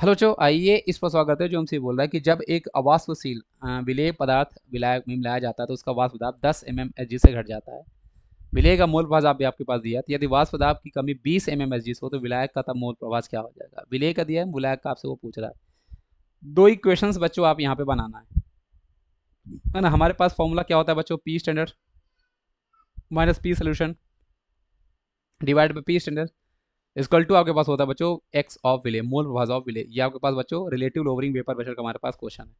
hello चो आइए इस पर स्वागत है जो हमसे बोल रहा है कि जब एक अवास्व सील विलेय पदार्थ विलायक में मिलाया जाता है तो उसका वास्प पदार्थ दस एम एम एच जी से घट जाता है विलेय का मूल प्रभाज भी आपके पास दिया है तो यदि वास्प पदार्थ की कमी बीस एम एम एच जी से हो तो विलायक का तब मूल प्रभाव क्या हो जाएगा विलेय का दिया है विलायक का आपसे वो पूछ रहा है दो क्वेश्चन बच्चों आप यहाँ पर बनाना है है ना हमारे पास फॉर्मूला क्या होता है बच्चों P standard minus P solution divide by P standard is equal to आपके पास होता है बच्चों एक्स ऑफ विले मोल प्रभाज ऑफ विले ये आपके पास बच्चों रिलेटिव लोवरिंग वेपर प्रेशर का हमारे पास क्वेश्चन है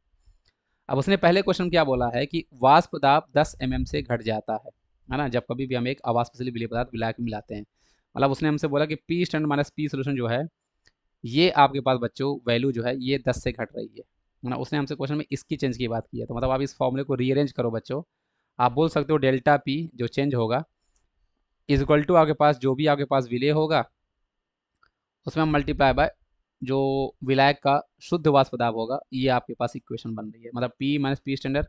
अब उसने पहले क्वेश्चन क्या बोला है कि वाष्प दाब 10 एम mm से घट जाता है है ना जब कभी भी हम एक अवाष्पशील विले पदार्थ मिला मिलाते हैं मतलब उसने हमसे बोला कि P stand minus P solution जो है ये आपके पास बच्चों वैल्यू जो है ये दस से घट रही है ना उसने हमसे क्वेश्चन में इसकी चेंज की बात की है तो मतलब आप इस फॉर्मूले को रीअरेंज करो बच्चों आप बोल सकते हो डेल्टा पी जो चेंज होगा इज इक्वल टू आपके पास जो भी आपके पास विले होगा उसमें मल्टीप्लाई बाय जो विलायक का शुद्ध वाष्प दाब होगा ये आपके पास इक्वेशन बन रही है मतलब पी माइनस पी स्टैंडर्ड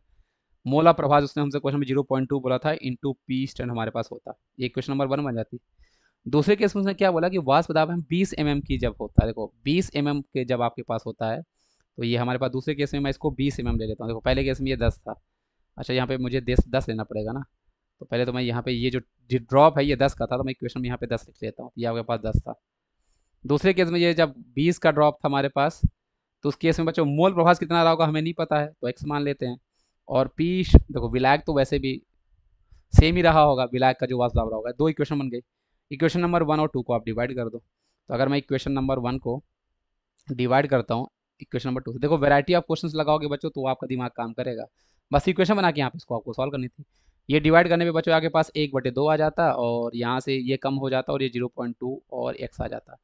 मोला प्रभाव उसने हमसे क्वेश्चन में जीरो पॉइंट टू बोला था इंटू पी स्टैंड हमारे पास होता ये क्वेश्चन नंबर वन बन जाती दूसरे केस में उसने क्या बोला कि वाष्प दाब हम बीस एम mm की जब होता है देखो बीस एम mm के जब आपके पास होता है तो ये हमारे पास दूसरे केस में मैं इसको बीस एम mm ले लेता हूँ देखो पहले केस में ये दस था अच्छा यहाँ पे मुझे दस लेना पड़ेगा ना तो पहले तो मैं यहाँ पे ये जो ड्रॉप है ये दस का था तो मैं इक्वेशन में यहाँ पे दस लिख लेता हूँ ये आपके पास दस था दूसरे केस में ये जब बीस का ड्रॉप था हमारे पास तो उस केस में बच्चों मोल प्रभास कितना रहा होगा हमें नहीं पता है तो एक्स मान लेते हैं और पीश देखो विलायक तो वैसे भी सेम ही रहा होगा विलायक का जो वास रहा होगा दो इक्वेशन बन गई इक्वेशन नंबर वन और टू को आप डिवाइड कर दो तो अगर मैं इक्वेशन नंबर वन को डिवाइड करता हूँ इक्वेशन नंबर टू से देखो वैरायटी ऑफ क्वेश्चन लगाओगे बच्चों तो आपका दिमाग काम करेगा बस इक्वेशन बना के यहाँ पे इसको आपको सॉल्व करनी थी ये डिवाइड करने पे बच्चों आपके पास एक बटे दो आ जाता और यहाँ से ये कम हो जाता और ये जीरो पॉइंट टू और एक्स आ जाता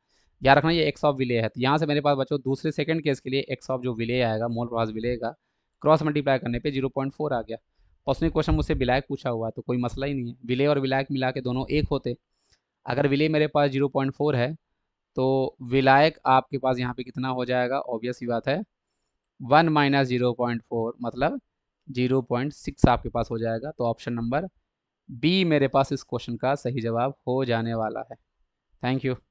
याद रखना ये एक्स ऑफ विले है तो यहाँ से मेरे पास बच्चों दूसरे सेकंड केस के लिए एक्स ऑफ जो विले आएगा मोल पास विले का क्रॉस मल्टीप्लाई करने पे 0.4 आ गया और उसने क्वेश्चन मुझसे विलायक पूछा हुआ तो कोई मसला ही नहीं है विले और विलायक मिला के दोनों एक होते अगर विले मेरे पास 0.4 है तो विलायक आपके पास यहाँ पे कितना हो जाएगा ऑब्वियस ही बात है one minus zero point four मतलब जीरो पॉइंट सिक्स आपके पास हो जाएगा तो ऑप्शन नंबर बी मेरे पास इस क्वेश्चन का सही जवाब हो जाने वाला है थैंक यू